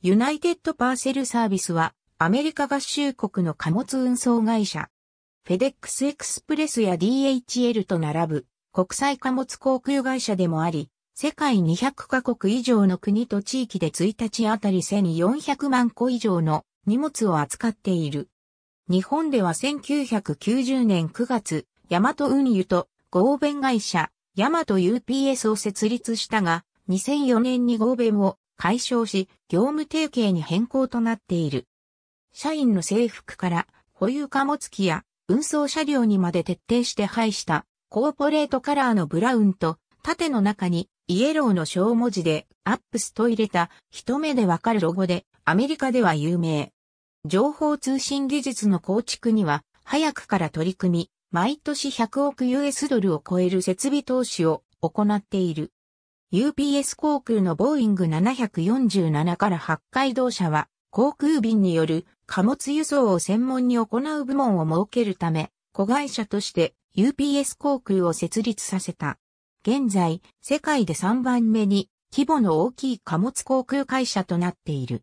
ユナイテッドパーセルサービスはアメリカ合衆国の貨物運送会社。フェデックスエクスプレスや DHL と並ぶ国際貨物航空会社でもあり、世界200カ国以上の国と地域で1日あたり1400万個以上の荷物を扱っている。日本では1990年9月、ヤマト運輸と合弁会社、ヤマト UPS を設立したが、2004年に合弁を解消し、業務提携に変更となっている。社員の制服から保有貨物機や運送車両にまで徹底して配したコーポレートカラーのブラウンと縦の中にイエローの小文字でアップスと入れた一目でわかるロゴでアメリカでは有名。情報通信技術の構築には早くから取り組み、毎年100億 US ドルを超える設備投資を行っている。UPS 航空のボーイング747から北海道社は、航空便による貨物輸送を専門に行う部門を設けるため、子会社として UPS 航空を設立させた。現在、世界で3番目に規模の大きい貨物航空会社となっている。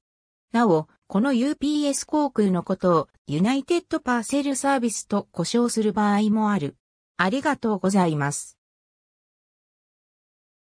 なお、この UPS 航空のことをユナイテッドパーセルサービスと呼称する場合もある。ありがとうございます。